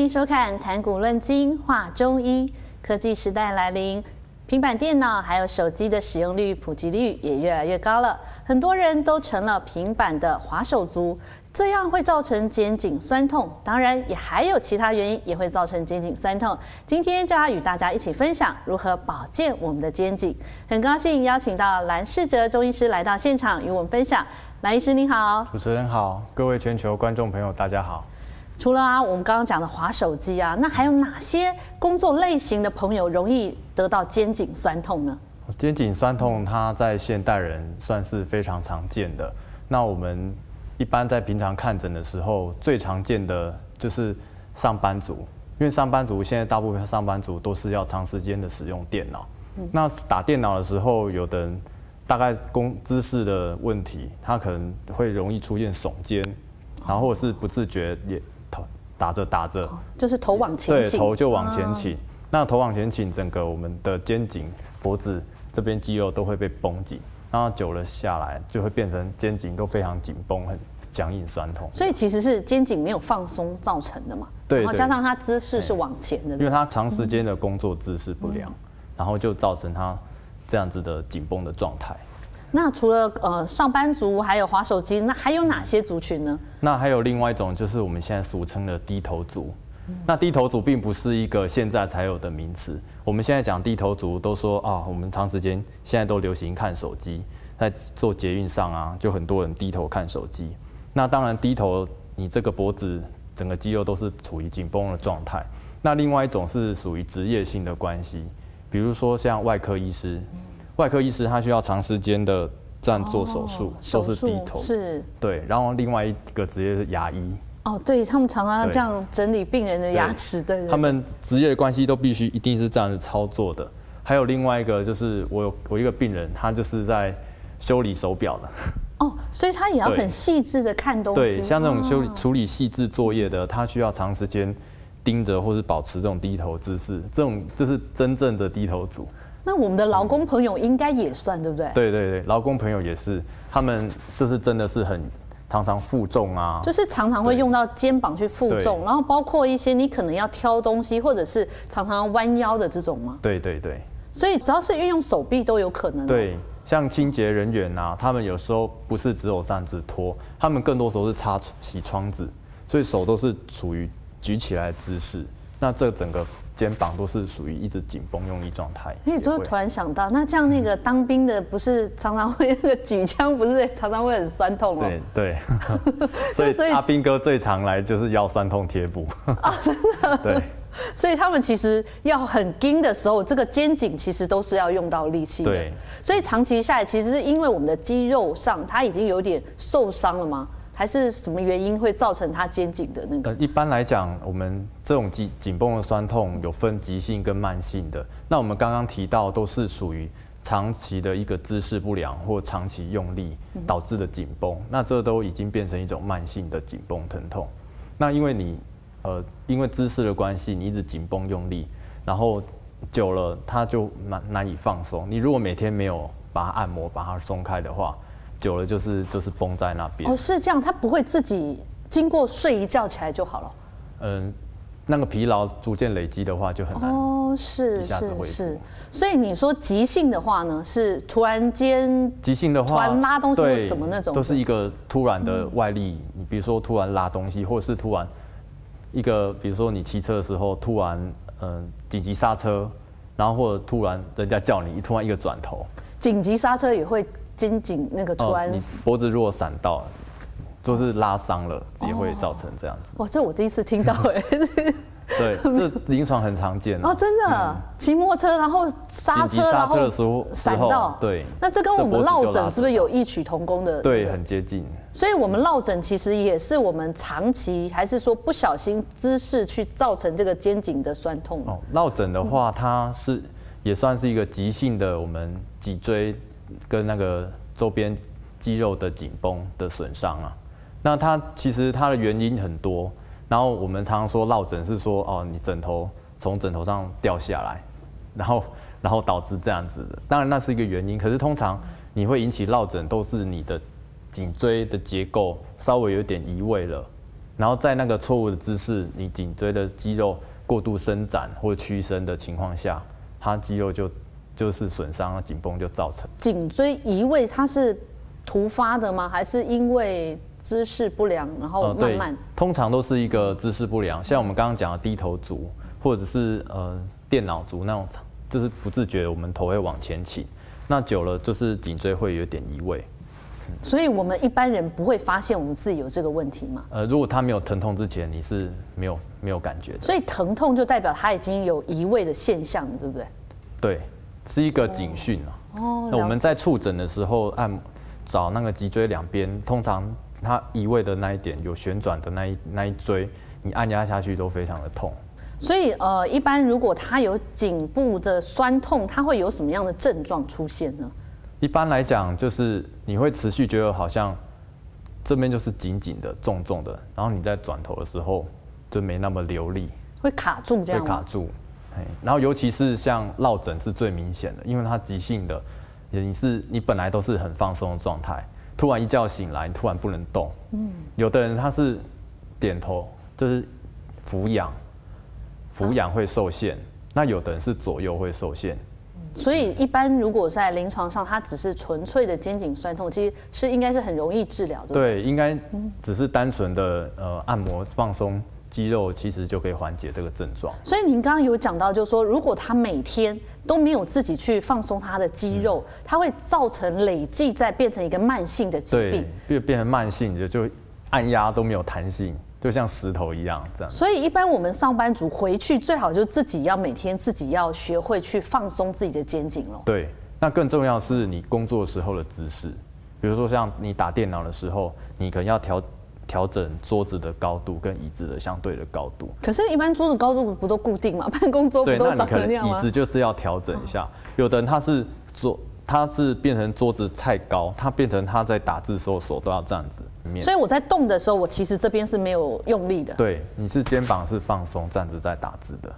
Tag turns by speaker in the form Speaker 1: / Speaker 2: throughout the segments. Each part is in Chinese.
Speaker 1: 欢迎收看《谈古论今话中医》。科技时代来临，平板电脑还有手机的使用率、普及率也越来越高了，很多人都成了平板的滑手族，这样会造成肩颈酸痛。当然，也还有其他原因也会造成肩颈酸痛。今天就要与大家一起分享如何保健我们的肩颈。很高兴邀请到蓝世哲中医师来到现场与我们分享。蓝医师你好，
Speaker 2: 主持人好，各位全球观众朋友大家好。
Speaker 1: 除了啊，我们刚刚讲的滑手机啊，那还有哪些工作类型的朋友容易得到肩颈酸痛呢？
Speaker 2: 肩颈酸痛，它在现代人算是非常常见的。那我们一般在平常看诊的时候，最常见的就是上班族，因为上班族现在大部分上班族都是要长时间的使用电脑。那打电脑的时候，有的人大概工姿势的问题，他可能会容易出现耸肩，然后是不自觉也。打着打着，
Speaker 1: 就是头往前，对，头就往前倾。
Speaker 2: 那头往前倾，整个我们的肩颈、脖子这边肌肉都会被绷紧，然后久了下来就会变成肩颈都非常紧绷，很僵硬酸痛。所以
Speaker 1: 其实是肩颈没有放松造成的嘛？对。然后加上他姿势是往前的，因为他长时
Speaker 2: 间的工作姿势不良，然后就造成他这样子的紧绷的状态。
Speaker 1: 那除了呃上班族，还有滑手机，那还有哪些族群呢？
Speaker 2: 那还有另外一种，就是我们现在俗称的低头族。那低头族并不是一个现在才有的名词，我们现在讲低头族都说啊，我们长时间现在都流行看手机，在做捷运上啊，就很多人低头看手机。那当然低头，你这个脖子整个肌肉都是处于紧绷的状态。那另外一种是属于职业性的关系，比如说像外科医师。外科医师他需要长时间的站做手术，都是低头，是对。然后另外一个职业是牙医，
Speaker 1: 哦，对他们常常这样整理病人的牙齿，对。他们
Speaker 2: 职业的关系都必须一定是这样子操作的。还有另外一个就是我有我一个病人，他就是在修理手表的。
Speaker 1: 哦，所以他也要很细致的看东西。对，像这种修理、
Speaker 2: 处理细致作业的，他需要长时间盯着或是保持这种低头姿势，这种就是真正的低头族。
Speaker 1: 那我们的劳工朋友应该也算对不对？
Speaker 2: 对对对，劳工朋友也是，他们就是真的是很常常负重啊，就
Speaker 1: 是常常会用到肩膀去负重，然后包括一些你可能要挑东西，或者是常常弯腰的这种吗？对对对，所以只要是运用手臂都有可能。
Speaker 2: 对，像清洁人员啊，他们有时候不是只有这样子拖，他们更多时候是擦洗窗子，所以手都是处于举起来姿势。那这整个。肩膀都是属于一直紧绷用力状态。哎，你就突然
Speaker 1: 想到，那这样那个当兵的不是常常会那个举枪，不是常常会很酸痛吗？
Speaker 2: 对对，所以所以阿兵哥最常来就是腰酸痛贴补。啊，真
Speaker 1: 的。对。所以他们其实要很紧的时候，这个肩颈其实都是要用到力气的。对。所以长期下来，其实是因为我们的肌肉上它已经有点受伤了吗？还是什么原因会造成他肩颈的那个？
Speaker 2: 一般来讲，我们这种紧紧绷的酸痛有分急性跟慢性的。那我们刚刚提到都是属于长期的一个姿势不良或长期用力导致的紧绷，那这都已经变成一种慢性的紧绷疼痛。那因为你呃，因为姿势的关系，你一直紧绷用力，然后久了它就难难以放松。你如果每天没有把它按摩、把它松开的话，久了就是就是崩在那边。哦，
Speaker 1: 是这样，他不会自己经过睡一觉起来就好了。
Speaker 2: 嗯，那个疲劳逐渐累积的话就很难
Speaker 1: 哦，是一下子恢复。所以你说急性的话呢，是突然间
Speaker 2: 急性的话，突然拉东西什么那种，都是一个突然的外力。你比如说突然拉东西，或者是突然一个，比如说你骑车的时候突然嗯紧急刹车，然后或者突然人家叫你突然一个转头，
Speaker 1: 紧急刹车也会。肩颈那个酸，你
Speaker 2: 脖子如果闪到，就是拉伤了，也会造成这样子。
Speaker 1: 哇，这我第一次听到哎。
Speaker 2: 对，这临床很常见
Speaker 1: 啊。真的，骑摩托车然后刹车，然后的时候闪到，
Speaker 2: 对。那这跟我们落枕是不是
Speaker 1: 有异曲同工的？对，很接近。所以我们落枕其实也是我们长期还是说不小心姿势去造成这个肩颈的酸痛。哦，
Speaker 2: 落枕的话，它是也算是一个急性的我们脊椎。跟那个周边肌肉的紧绷的损伤啊，那它其实它的原因很多。然后我们常常说落枕是说哦，你枕头从枕头上掉下来，然后然后导致这样子的。当然那是一个原因，可是通常你会引起落枕都是你的颈椎的结构稍微有点移位了，然后在那个错误的姿势，你颈椎的肌肉过度伸展或屈伸的情况下，它肌肉就。就是损伤、紧绷就造成
Speaker 1: 颈椎移位，它是突发的吗？还是因为姿势不良，然后慢慢？
Speaker 2: 通常都是一个姿势不良，像我们刚刚讲的低头族，或者是呃电脑族那种，就是不自觉我们头会往前倾，那久了就是颈椎会有点移位。
Speaker 1: 所以我们一般人不会发现我们自己有这个问题嘛？
Speaker 2: 呃，如果他没有疼痛之前，你是没有没有感觉。的。所以
Speaker 1: 疼痛就代表他已经有移位的现象，对不对？
Speaker 2: 对。是一个警讯
Speaker 1: 哦。那我们在
Speaker 2: 触诊的时候按找那个脊椎两边，通常它移位的那一点有旋转的那一那一椎，你按压下去都非常的痛。
Speaker 1: 所以呃，一般如果它有颈部的酸痛，它会有什么样的症状出现呢？
Speaker 2: 一般来讲，就是你会持续觉得好像这边就是紧紧的、重重的，然后你在转头的时候就没那么流利，
Speaker 1: 会卡住这样会卡
Speaker 2: 住。然后，尤其是像落枕是最明显的，因为它急性的，你是你本来都是很放松的状态，突然一觉醒来，你突然不能动。嗯，有的人他是点头，就是俯仰，俯仰会受限。那有的人是左右会受限。
Speaker 1: 所以，一般如果在临床上，它只是纯粹的肩颈酸痛，其实是应该是很容易治疗的。
Speaker 2: 对，应该只是单纯的呃按摩放松。肌肉其实就可以缓解这个症状，
Speaker 1: 所以您刚刚有讲到，就是说如果他每天都没有自己去放松他的肌肉，它会造成累计再变成一个慢性的疾病。
Speaker 2: 变变成慢性就就按压都没有弹性，就像石头一样这样。所
Speaker 1: 以一般我们上班族回去最好就自己要每天自己要学会去放松自己的肩颈了。
Speaker 2: 对，那更重要是你工作时候的姿势，比如说像你打电脑的时候，你可能要调。调整桌子的高度跟椅子的相对的高度。
Speaker 1: 可是，一般桌子高度不都固定吗？办公桌不都长这样吗？那椅子
Speaker 2: 就是要调整一下。有的人他是桌，他是变成桌子太高，他变成他在打字的时候手都要这样子。所以我
Speaker 1: 在动的时候，我其实这边是没有用力的。
Speaker 2: 对，你是肩膀是放松，站着在打字的。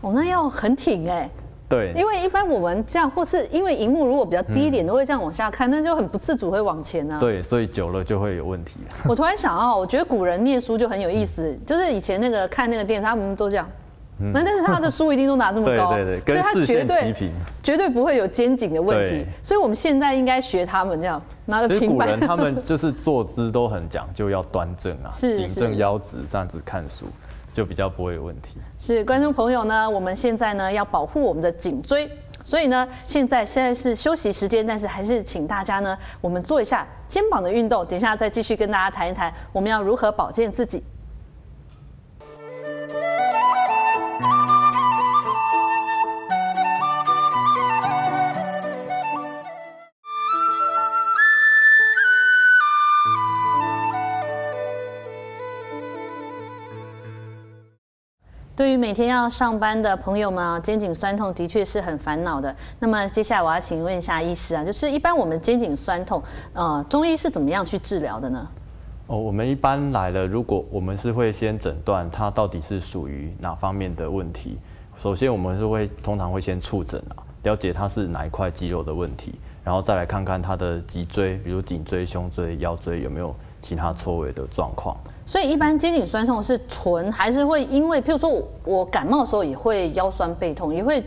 Speaker 1: 哦，那要很挺哎。对，因为一般我们这样，或是因为荧幕如果比较低一点，都会这样往下看，那就很不自主会往前啊。对，
Speaker 2: 所以久了就会有问题。
Speaker 1: 我突然想到，我觉得古人念书就很有意思，就是以前那个看那个电视，他们都这样。那但是他的书一定都拿这么高，跟视线齐平，绝对不会有肩颈的问题。所以我们现在应该学他们这样拿着平板。古人他们就
Speaker 2: 是 坐姿都很讲究，要端正啊，紧正腰直这样子看书。就比较不会有问题。
Speaker 1: 是观众朋友呢，我们现在呢要保护我们的颈椎，所以呢现在现在是休息时间，但是还是请大家呢，我们做一下肩膀的运动，等一下再继续跟大家谈一谈我们要如何保健自己。对于每天要上班的朋友们啊，肩颈酸痛的确是很烦恼的。那么接下来我要请问一下医师啊，就是一般我们肩颈酸痛，呃，中医是怎么样去治疗的呢？
Speaker 2: 哦，我们一般来了，如果我们是会先诊断它到底是属于哪方面的问题。首先，我们是会通常会先触诊啊，了解它是哪一块肌肉的问题，然后再来看看它的脊椎，比如颈椎、胸椎、腰椎有没有其他错位的状况。
Speaker 1: 所以一般肩颈酸痛是纯，还是会因为譬如说我我感冒的时候也会腰酸背痛，也会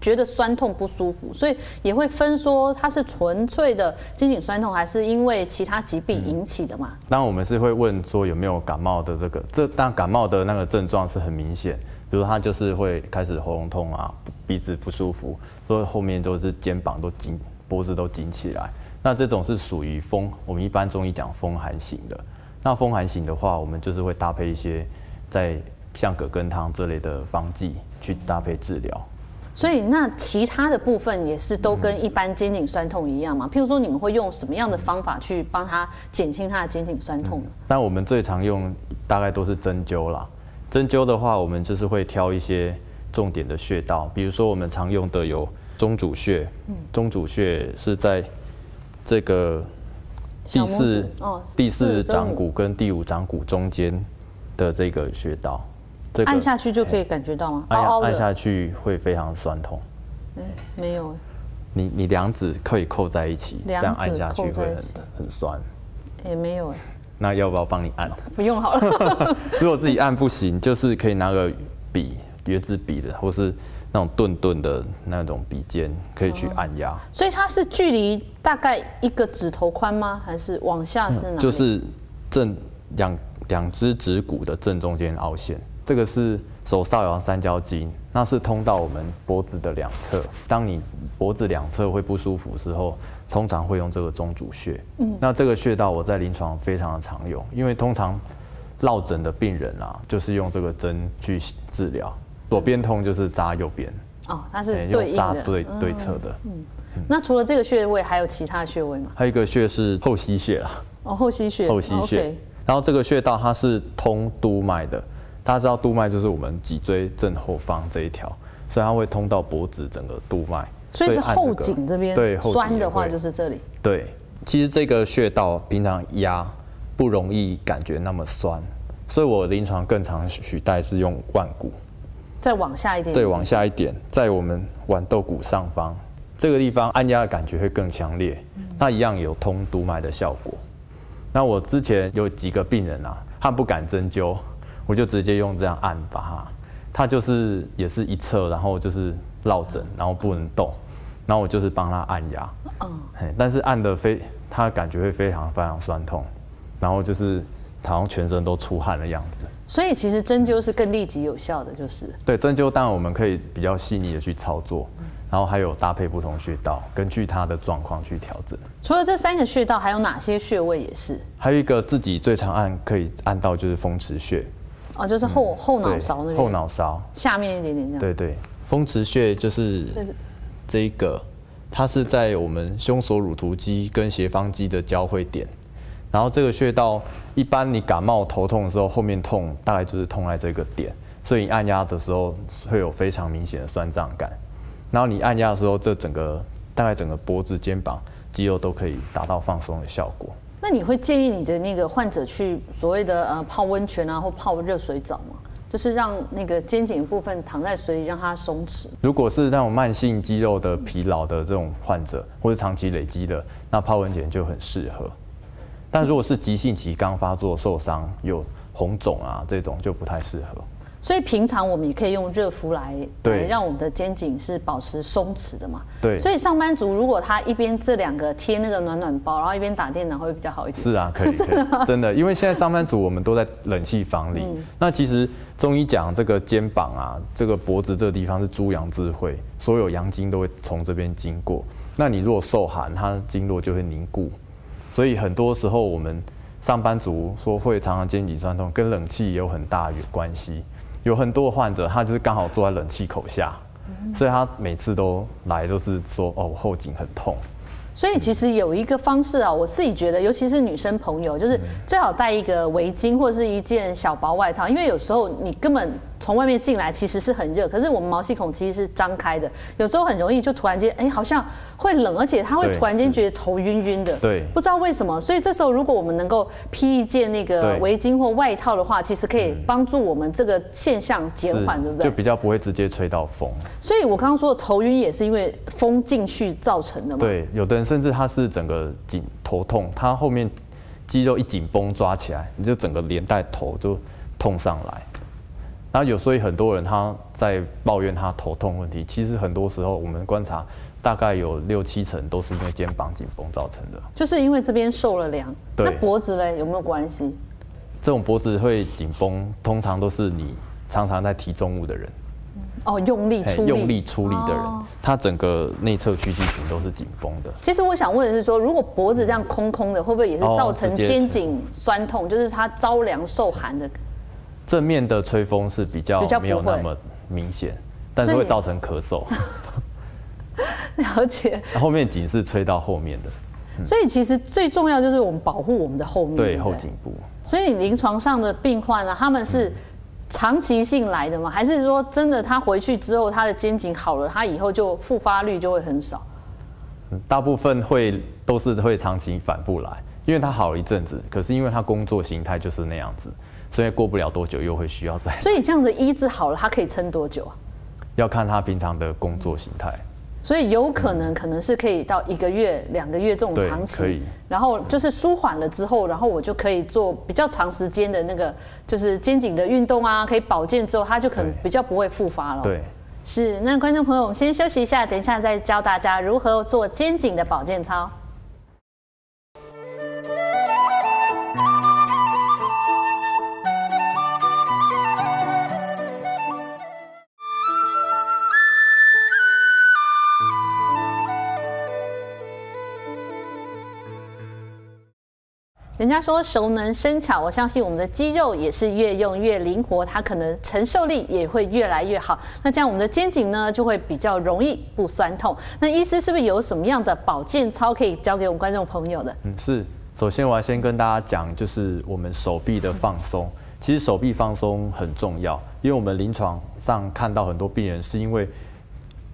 Speaker 1: 觉得酸痛不舒服，所以也会分说它是纯粹的肩颈酸痛，还是因为其他疾病引起的嘛？
Speaker 2: 那我们是会问说有没有感冒的这个，这但感冒的那个症状是很明显，比如他就是会开始喉咙痛啊，鼻子不舒服，所以后面就是肩膀都紧，脖子都紧起来，那这种是属于风，我们一般中医讲风寒型的。那风寒型的话，我们就是会搭配一些，在像葛根汤这类的方剂去搭配治疗。
Speaker 1: 所以那其他的部分也是都跟一般肩颈酸痛一样嘛？譬如说你们会用什么样的方法去帮他减轻他的肩颈酸痛呢？
Speaker 2: 那我们最常用大概都是针灸啦。针灸的话，我们就是会挑一些重点的穴道，比如说我们常用的有中主穴。嗯。中主穴是在这个。第四、第四掌骨跟第五掌骨中间的这个穴道，按下去就可以感觉到吗？按按下去会非常酸痛。
Speaker 1: 哎，没有
Speaker 2: 你你两指可以扣在一起，这样按下去会很很酸。也没有哎。那要不要帮你按？
Speaker 1: 不用好了。
Speaker 2: 如果自己按不行，就是可以拿个笔。约指笔的，或是那种钝钝的那种笔尖，可以去按压。
Speaker 1: 所以它是距离大概一个指头宽吗？还是往下是哪？就
Speaker 2: 是正两两只指骨的正中间凹陷，这个是手少阳三焦经，那是通到我们脖子的两侧。当你脖子两侧会不舒服时候，通常会用这个中主穴。嗯，那这个穴道我在临床非常的常用，因为通常落枕的病人啊，就是用这个针去治疗。左边痛就是扎右边
Speaker 1: 哦，它是对扎对对侧的。嗯嗯，那除了这个穴位，还有其他穴位吗？
Speaker 2: 还有一个穴是后溪穴啦。
Speaker 1: 哦，后溪穴。后溪穴。
Speaker 2: 然后这个穴道它是通督脉的，大家知道督脉就是我们脊椎正后方这一条，所以它会通到脖子整个督脉。所以是后颈这边对酸的话就是这里。对，其实这个穴道平常压不容易感觉那么酸，所以我临床更常取代是用腕骨。
Speaker 1: 再往下一点，对，往
Speaker 2: 下一点，在我们豌豆骨上方这个地方按压的感觉会更强烈，那一样有通督脉的效果。那我之前有几个病人啊，他不敢针灸，我就直接用这样按，把他，他就是也是一侧，然后就是落枕，然后不能动，然后我就是帮他按压，嗯，但是按的非，他感觉会非常非常酸痛，然后就是好像全身都出汗的样子。
Speaker 1: 所以其实针灸是更立即有效的，就是
Speaker 2: 对针灸，当然我们可以比较细腻的去操作，然后还有搭配不同穴道，根据它的状况去调整。
Speaker 1: 除了这三个穴道，还有哪些穴位也是？
Speaker 2: 还有一个自己最常按可以按到就是风池穴，
Speaker 1: 哦，就是后后脑勺那边，后脑勺下面一点点这样。对
Speaker 2: 对，风池穴就是这一个，它是在我们胸锁乳突肌跟斜方肌的交汇点。然后这个穴道，一般你感冒头痛的时候，后面痛大概就是痛在这个点，所以你按压的时候会有非常明显的酸胀感。然后你按压的时候，这整个大概整个脖子、肩膀肌肉都可以达到放松的效果。
Speaker 1: 那你会建议你的那个患者去所谓的呃泡温泉啊，或泡热水澡吗？就是让那个肩颈部分躺在水里，让它松弛。
Speaker 2: 如果是那种慢性肌肉的疲劳的这种患者，或者长期累积的，那泡温泉就很适合。但如果是急性期刚发作、受伤有红肿啊，这种就不太适合。
Speaker 1: 所以平常我们也可以用热敷来来让我们的肩颈是保持松弛的嘛。对。所以上班族如果他一边这两个贴那个暖暖包，然后一边打电脑会比较好一点。是啊，可以。真的真
Speaker 2: 的，因为现在上班族我们都在冷气房里。那其实中医讲这个肩膀啊，这个脖子这地方是诸阳智慧，所有阳经都会从这边经过。那你如果受寒，它经络就会凝固。所以很多时候，我们上班族说会常常肩颈酸痛，跟冷气也有很大的关系。有很多患者，他就是刚好坐在冷气口下，所以他每次都来都是说：“哦，后颈很痛。”
Speaker 1: 所以其实有一个方式啊，我自己觉得，尤其是女生朋友，就是最好带一个围巾或者是一件小薄外套，因为有时候你根本。从外面进来其实是很热，可是我们毛细孔其实是张开的，有时候很容易就突然间，哎，好像会冷，而且他会突然间觉得头晕晕的，对，不知道为什么。所以这时候如果我们能够披一件那个围巾或外套的话，其实可以帮助我们这个现象减缓，对不对？就比
Speaker 2: 较不会直接吹到风。
Speaker 1: 所以我刚刚说的头晕也是因为风进去造成的嘛。
Speaker 2: 对，有的人甚至他是整个紧头痛，他后面肌肉一紧绷抓起来，你就整个连带头都痛上来。那有所以很多人他在抱怨他头痛问题，其实很多时候我们观察大概有六七成都是因为肩膀紧绷造成的，
Speaker 1: 就是因为这边受了凉。那脖子嘞有没有关系？
Speaker 2: 这种脖子会紧绷，通常都是你常常在提重物的人，
Speaker 1: 哦，用力出用力出力的人，
Speaker 2: 他整个内侧屈肌群都是紧绷的。
Speaker 1: 其实我想问的是，说如果脖子这样空空的，会不会也是造成肩颈酸痛？就是他着凉受寒的？
Speaker 2: 正面的吹风是比较没有那么明显，但是会造成咳嗽。
Speaker 1: 了解。
Speaker 2: 后面颈是吹到后面的，
Speaker 1: 所以其实最重要就是我们保护我们的后面，对后颈部。所以临床上的病患呢，他们是长期性来的吗？还是说真的他回去之后他的肩颈好了，他以后就复发率就会很少？
Speaker 2: 大部分会都是会长期反复来，因为他好了一阵子，可是因为他工作形态就是那样子。所以过不了多久又会需要再。所以
Speaker 1: 这样子医治好了，他可以撑多久啊？
Speaker 2: 要看他平常的工作形态。
Speaker 1: 所以有可能可能是可以到一个月、两个月这种长期。然后就是舒缓了之后，然后我就可以做比较长时间的那个，就是肩颈的运动啊，可以保健之后，他就可能比较不会复发了。对，是。那观众朋友，我们先休息一下，等一下再教大家如何做肩颈的保健操。人家说熟能生巧，我相信我们的肌肉也是越用越灵活，它可能承受力也会越来越好。那这样我们的肩颈呢就会比较容易不酸痛。那医师是不是有什么样的保健操可以教给我们观众朋友的？嗯，是。首
Speaker 2: 先我要先跟大家讲，就是我们手臂的放松。其实手臂放松很重要，因为我们临床上看到很多病人是因为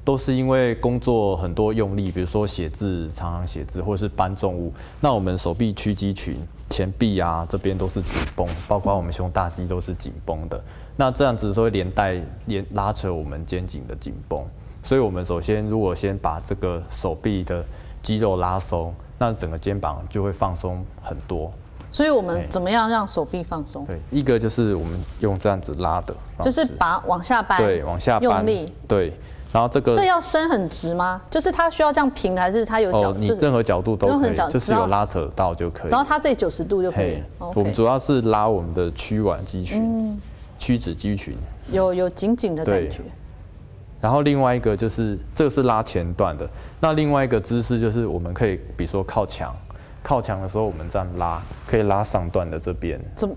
Speaker 2: 都是因为工作很多用力，比如说写字、常常写字或者是搬重物，那我们手臂屈肌群。前臂啊，这边都是紧绷，包括我们胸大肌都是紧绷的。那这样子都会连带连拉扯我们肩颈的紧绷，所以我们首先如果先把这个手臂的肌肉拉松，那整个肩膀就会放松很多。
Speaker 1: 所以我们怎么样让手臂放松？对，
Speaker 2: 一个就是我们用这样子拉的，就是
Speaker 1: 把往下掰，对，
Speaker 2: 往下用力，对。然后这个这要
Speaker 1: 伸很直吗？就是它需要这样平，还是它有角？你任何
Speaker 2: 角度都可以，就是有拉扯到就可以。然后
Speaker 1: 它这九十度就可以。我们主
Speaker 2: 要是拉我们的屈腕肌群、屈指肌群，
Speaker 1: 有有紧紧的感觉。
Speaker 2: 然后另外一个就是，这个是拉前段的。那另外一个姿势就是，我们可以比如说靠墙，靠墙的时候我们这样拉，可以拉上段的这边。这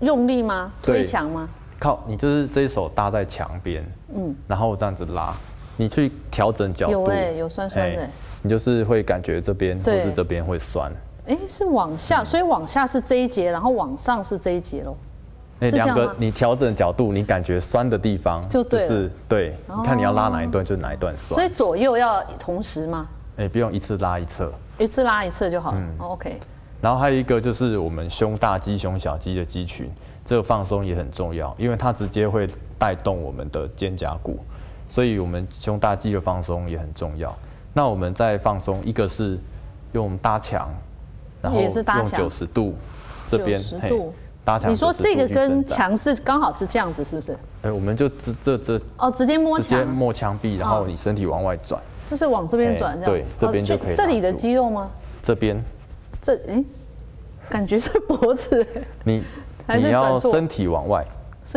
Speaker 1: 用力吗？推墙吗？
Speaker 2: 靠，你就是这一手搭在墙边，嗯，然后这样子拉。你去调整角度，有哎，有酸酸的。你就是会感觉这边或是这边会酸。
Speaker 1: 哎，是往下，所以往下是这一节，然后往上是这一节喽。哎，两个，
Speaker 2: 你调整角度，你感觉酸的地方，就是对，看你要拉哪一段，就哪一段酸。所以
Speaker 1: 左右要同时吗？
Speaker 2: 哎，不用一次拉一侧，
Speaker 1: 一次拉一侧就好了。OK。
Speaker 2: 然后还有一个就是我们胸大肌、胸小肌的肌群，这个放松也很重要，因为它直接会带动我们的肩胛骨。所以，我们胸大肌的放松也很重要。那我们在放松，一个是用搭墙，
Speaker 1: 然后用九十
Speaker 2: 度这边搭墙。你说这个跟墙
Speaker 1: 是刚好是这样子，是不是？
Speaker 2: 哎，我们就这这这哦，
Speaker 1: 直接摸墙，直接
Speaker 2: 摸墙壁，然后你身体往外转，
Speaker 1: 就是往这边转这样。对，这边就可以。这里的肌肉吗？这边，这哎，感觉是脖子。你你要身
Speaker 2: 体往外，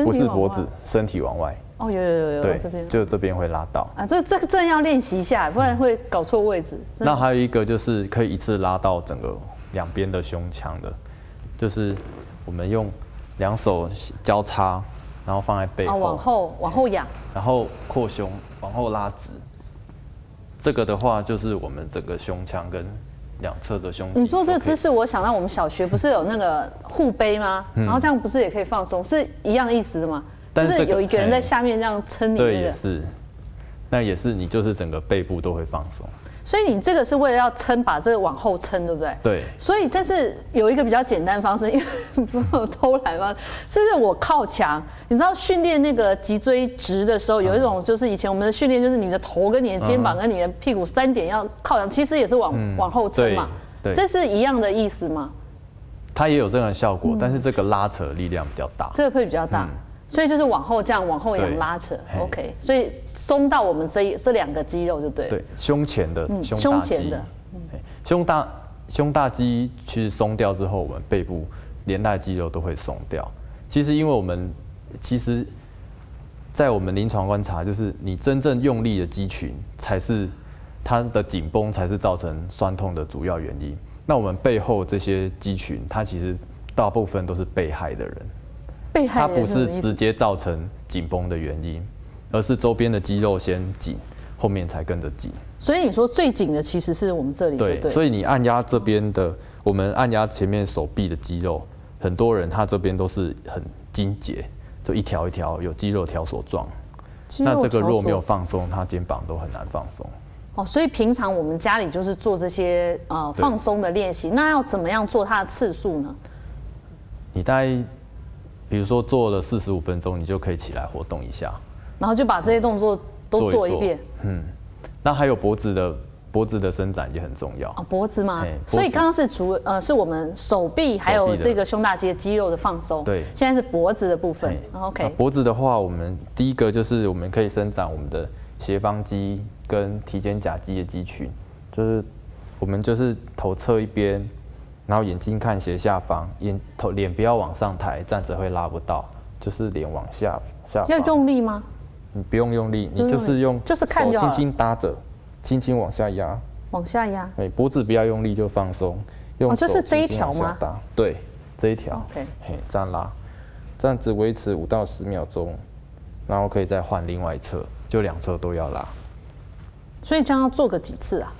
Speaker 2: 不是脖子，身体往外。
Speaker 1: 哦，有有有有，这边就
Speaker 2: 这边会拉到
Speaker 1: 啊，所以这个正要练习一下，不然会搞错位置。那
Speaker 2: 还有一个就是可以一次拉到整个两边的胸腔的，就是我们用两手交叉，然后放在背后，往
Speaker 1: 后往后仰，
Speaker 2: 然后扩胸往后拉直。这个的话就是我们整个胸腔跟两侧的胸。你做这姿势，
Speaker 1: 我想到我们小学不是有那个护背吗？然后这样不是也可以放松，是一样意思的吗？但是有一个人在下面这样撑你，对也是，
Speaker 2: 那也是你就是整个背部都会放松。
Speaker 1: 所以你这个是为了要撑，把这个往后撑，对不对？对。所以但是有一个比较简单方式，因为 偷懒嘛，就是我靠墙。你知道训练那个脊椎直的时候，有一种就是以前我们的训练就是你的头跟你的肩膀跟你的屁股三点要靠墙，其实也是往往后撑嘛。对，这是一样的意思吗？
Speaker 2: 它也有这样的效果，但是这个拉扯力量比较大。
Speaker 1: 这个会比较大。所以就是往后这样，往后仰拉扯，OK。所以松到我们这这两个肌肉就对对，
Speaker 2: 胸前的胸大肌。胸前的，胸大胸大肌去松掉之后，我们背部连带肌肉都会松掉。其实，因为我们其实，在我们临床观察，就是你真正用力的肌群才是它的紧绷，才是造成酸痛的主要原因。那我们背后这些肌群，它其实大部分都是被害的人。
Speaker 1: 它不是直
Speaker 2: 接造成紧绷的原因，而是周边的肌肉先紧，后面才跟着紧。
Speaker 1: 所以你说最紧的其实是我们这里。对，所以
Speaker 2: 你按压这边的，我们按压前面手臂的肌肉，很多人他这边都是很筋结，就一条一条有肌肉条所状。
Speaker 1: 那这个如果没有
Speaker 2: 放松，他肩膀都很难放松。
Speaker 1: 哦，所以平常我们家里就是做这些呃放松的练习，那要怎么样做它的次数呢？
Speaker 2: 你大概。比如说做了四十五分钟，你就可以起来活动一下，
Speaker 1: 然后就把这些动作都做一遍。
Speaker 2: 嗯，那还有脖子的脖子的伸展也很重要啊。
Speaker 1: 脖子吗？所以刚刚是主呃是我们手臂还有这个胸大肌肌肉的放松。对，现在是脖子的部分。OK。
Speaker 2: 脖子的话，我们第一个就是我们可以伸展我们的斜方肌跟提肩胛肌的肌群，就是我们就是头侧一边。然后眼睛看斜下方，眼头脸不要往上抬，这样子会拉不到，就是脸往下下。要用力吗？你不用用力，你就是用，就是手轻轻搭着，轻轻往下压，往下压。哎，脖子不要用力，就放松，用手轻轻往下搭。对，这一条。OK，嘿，这样拉，这样子维持五到十秒钟，然后可以再换另外一侧，就两侧都要拉。
Speaker 1: 所以这样要做个几次啊？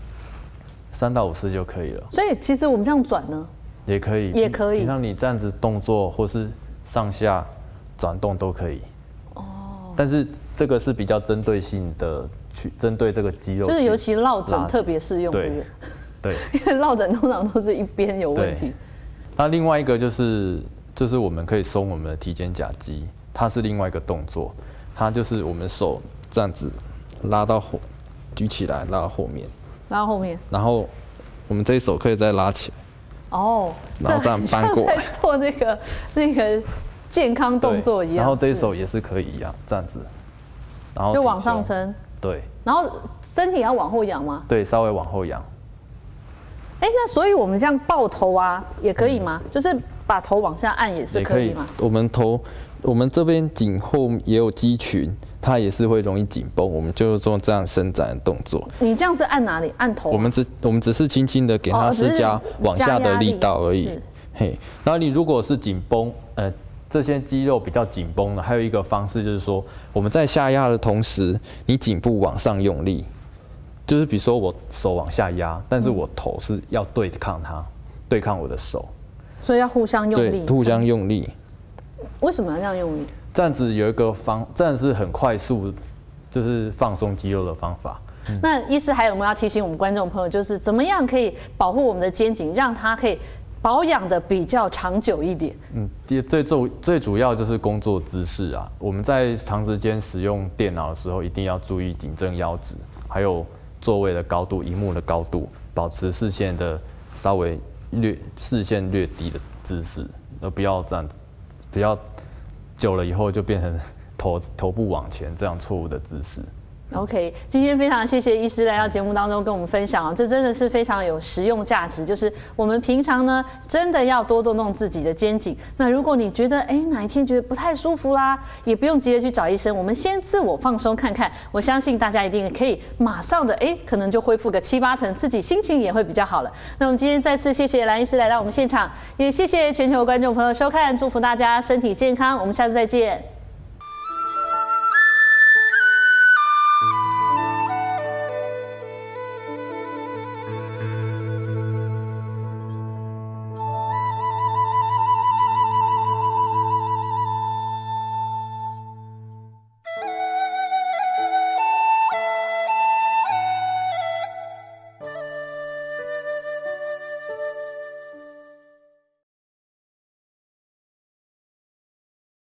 Speaker 2: 三到五次就可以了。所
Speaker 1: 以其实我们这样转呢，
Speaker 2: 也可以，也可以。让你这样子动作，或是上下转动都可以。哦。但是这个是比较针对性的，去针对这个肌肉。就是尤其落枕特别适用。对。对。
Speaker 1: 因为落枕通常都是一边有问题。
Speaker 2: 那另外一个就是，就是我们可以松我们的提肩胛肌，它是另外一个动作。它就是我们手这样子拉到后，举起来拉到后面。拉到后面，然后我们这一手可以再拉起
Speaker 1: 来。哦，然这像在做那个那个健康动作一样。然后
Speaker 2: 这一手也是可以一样，这样子，然后就
Speaker 1: 往上升。对。然后身体要往后仰吗？
Speaker 2: 对，稍微往后仰。
Speaker 1: 哎，那所以我们这样抱头啊，也可以吗？就是把头往下按也是可以吗？
Speaker 2: 我们头，我们这边颈后也有肌群。它也是会容易紧绷，我们就是做这样伸展的动作。
Speaker 1: 你这样是按哪里？按头。我们
Speaker 2: 只我们只是轻轻的给它施加往下的力道而已。嘿，那你如果是紧绷，呃，这些肌肉比较紧绷的，还有一个方式就是说，我们在下压的同时，你颈部往上用力，就是比如说我手往下压，但是我头是要对抗它，对抗我的手。
Speaker 1: 所以要互相用力。对，互相用力。为什么要这样用力？
Speaker 2: 这样子有一个方，这样是很快速，就是放松肌肉的方法。
Speaker 1: 那医师还有没有要提醒我们观众朋友，就是怎么样可以保护我们的肩颈，让它可以保养的比较长久一点？
Speaker 2: 嗯，第最重最主要就是工作姿势啊。我们在长时间使用电脑的时候，一定要注意挺正腰直，还有座位的高度、荧幕的高度，保持视线的稍微略视线略低的姿势，而不要这样子，不要。久了以后，就变成头头部往前这样错误的姿势。
Speaker 1: OK，今天非常谢谢医师来到节目当中跟我们分享这真的是非常有实用价值。就是我们平常呢，真的要多动动自己的肩颈。那如果你觉得，哎，哪一天觉得不太舒服啦，也不用急着去找医生，我们先自我放松看看。我相信大家一定可以马上的，哎，可能就恢复个七八成，自己心情也会比较好了。那我们今天再次谢谢蓝医师来到我们现场，也谢谢全球观众朋友收看，祝福大家身体健康，我们下次再见。